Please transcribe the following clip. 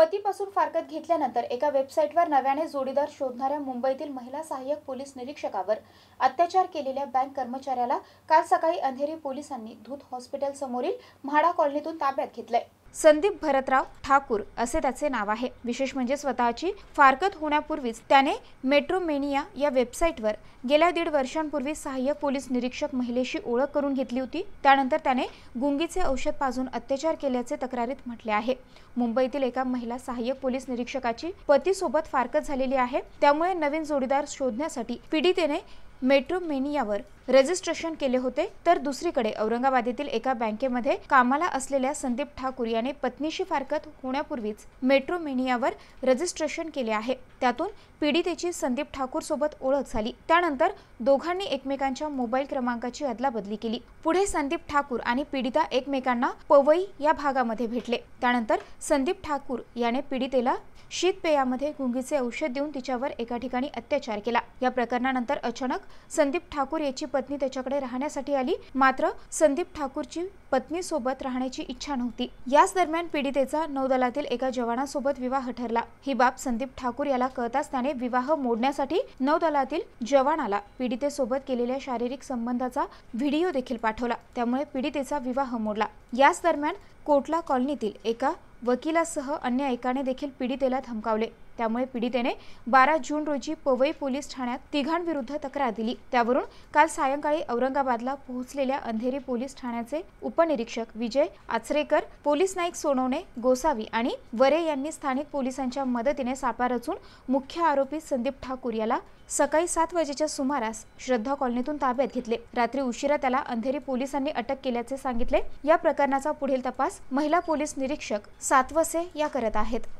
पतीपासून फारकत घेतल्यानंतर एका वेबसाईटवर नव्याने जोडीदार शोधणाऱ्या मुंबईतील महिला सहाय्यक पोलीस निरीक्षकावर अत्याचार केलेल्या बँक कर्मचाऱ्याला काल सकाळी अंधेरी पोलिसांनी धूत हॉस्पिटल समोरील म्हाडा कॉलनीतून ताब्यात घेतलंय संदीप भरतराव ठाकूर असे त्याचे नाव आहे विशेष म्हणजे स्वतःची फारकत होण्यापूर्वीच त्याने मेट्रोमेनिया या वेबसाईटवर गेल्या दीड वर्षांपूर्वी सहाय्यक पोलीस निरीक्षक महिलेशी ओळख करून घेतली होती त्यानंतर त्याने गुंगीचे औषध पाजून अत्याचार केल्याचे तक्रारीत म्हटले आहे मुंबईतील एका महिला सहाय्यक पोलीस निरीक्षकाची पतीसोबत फारकत झालेली आहे त्यामुळे नवीन जोडीदार शोधण्यासाठी पीडितेने मेट्रोमेनियावर रजिस्ट्रेशन केले होते तर दुसरीकडे औरंगाबाद येथील एका बँकेमध्ये कामाला असलेल्या संदीप ठाकूर याने पत्नीशी फारकत होण्यापूर्वीच मेट्रोमेनियावर रजिस्ट्रेशन केले आहे त्यातून पीडितेची संदीप ठाकूर सोबत ओळख झाली त्यानंतर दोघांनी एकमेकांच्या मोबाईल क्रमांकाची अदलाबदली केली पुढे संदीप ठाकूर आणि पीडिता एकमेकांना पवई या भागामध्ये भेटले त्यानंतर संदीप ठाकूर याने पीडितेला शीतपेयामध्ये गुंगीचे औषध देऊन तिच्यावर एका ठिकाणी अत्याचार केला या प्रकरणानंतर अचानक संदीप ठाकूर याची पत्नी त्याच्याकडे राहण्यासाठी आली मात्र संदीप ठाकूरची पत्नी सोबत राहण्याची इच्छा नव्हती याच दरम्यान पीडितेचा नौदलातील एका जवानासोबत विवाह ठरला ही बाब संदीप ठाकूर याला कळताच त्याने विवाह मोडण्यासाठी नौदलातील जवान आला पीडितेसोबत केलेल्या शारीरिक संबंधाचा व्हिडिओ देखील पाठवला त्यामुळे पीडितेचा विवाह मोडला याच दरम्यान कोटला कॉलनीतील एका वकिलासह अन्य एकाने देखील पीडितेला धमकावले त्यामुळे पीडितेने बारा जून रोजी पवई पोलीस ठाण्यात तिघांविरुद्ध तक्रार दिली त्यावरून काल सायंकाळी औरंगाबादला पोहोचलेल्या अंधेरी पोलीस ठाण्याचे उपनिरीक्षक विजय आचरेकर पोलीस नाईक सोनवणे गोसावी आणि वरे यांनी स्थानिक पोलिसांच्या मदतीने सापळा रचून मुख्य आरोपी संदीप ठाकूर याला सकाळी सात वाजेच्या सुमारास श्रद्धा कॉलनीतून ताब्यात घेतले रात्री उशिरा त्याला अंधेरी पोलिसांनी अटक केल्याचे सांगितले या प्रकरणाचा पुढील तपास महिला पोलीस निरीक्षक सातवसे या करत आहेत